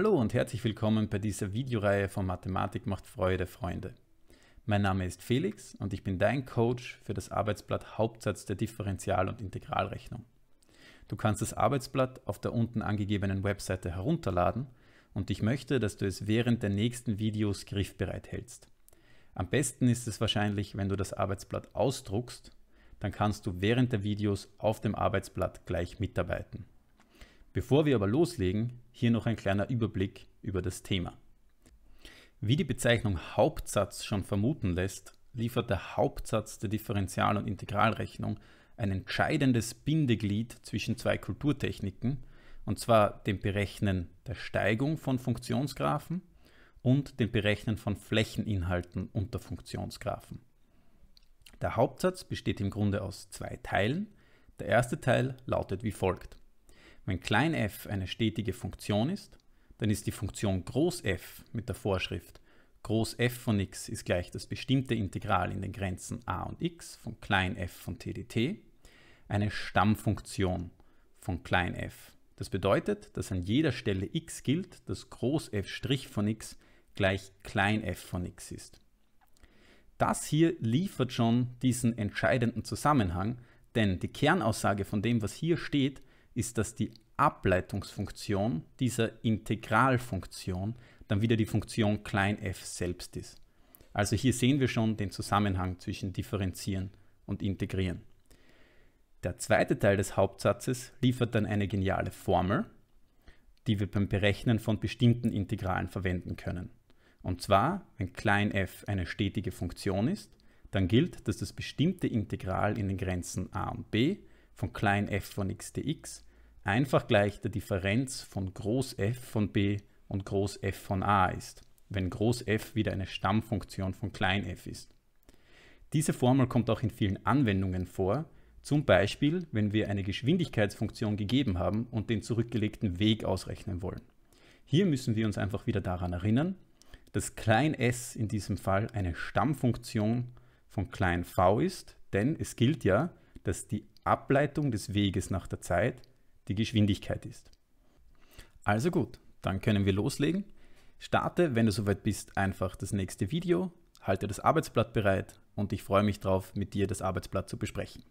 Hallo und herzlich willkommen bei dieser Videoreihe von Mathematik macht Freude, Freunde. Mein Name ist Felix und ich bin dein Coach für das Arbeitsblatt Hauptsatz der Differential- und Integralrechnung. Du kannst das Arbeitsblatt auf der unten angegebenen Webseite herunterladen und ich möchte, dass du es während der nächsten Videos griffbereit hältst. Am besten ist es wahrscheinlich, wenn du das Arbeitsblatt ausdruckst, dann kannst du während der Videos auf dem Arbeitsblatt gleich mitarbeiten. Bevor wir aber loslegen, hier noch ein kleiner Überblick über das Thema. Wie die Bezeichnung Hauptsatz schon vermuten lässt, liefert der Hauptsatz der Differential- und Integralrechnung ein entscheidendes Bindeglied zwischen zwei Kulturtechniken, und zwar dem Berechnen der Steigung von Funktionsgraphen und dem Berechnen von Flächeninhalten unter Funktionsgraphen. Der Hauptsatz besteht im Grunde aus zwei Teilen. Der erste Teil lautet wie folgt. Wenn klein f eine stetige Funktion ist, dann ist die Funktion groß f mit der Vorschrift groß f von x ist gleich das bestimmte Integral in den Grenzen a und x von klein f von t dt eine Stammfunktion von klein f. Das bedeutet, dass an jeder Stelle x gilt, dass groß f' von x gleich klein f von x ist. Das hier liefert schon diesen entscheidenden Zusammenhang, denn die Kernaussage von dem, was hier steht, ist, dass die Ableitungsfunktion dieser Integralfunktion dann wieder die Funktion klein f selbst ist. Also hier sehen wir schon den Zusammenhang zwischen differenzieren und integrieren. Der zweite Teil des Hauptsatzes liefert dann eine geniale Formel, die wir beim Berechnen von bestimmten Integralen verwenden können. Und zwar, wenn klein f eine stetige Funktion ist, dann gilt, dass das bestimmte Integral in den Grenzen a und b von klein f von x dx einfach gleich der Differenz von Groß f von b und Groß f von a ist, wenn Groß f wieder eine Stammfunktion von Klein f ist. Diese Formel kommt auch in vielen Anwendungen vor, zum Beispiel wenn wir eine Geschwindigkeitsfunktion gegeben haben und den zurückgelegten Weg ausrechnen wollen. Hier müssen wir uns einfach wieder daran erinnern, dass klein s in diesem Fall eine Stammfunktion von klein v ist, denn es gilt ja, dass die Ableitung des Weges nach der Zeit die Geschwindigkeit ist. Also gut, dann können wir loslegen. Starte, wenn du soweit bist, einfach das nächste Video, halte das Arbeitsblatt bereit und ich freue mich drauf, mit dir das Arbeitsblatt zu besprechen.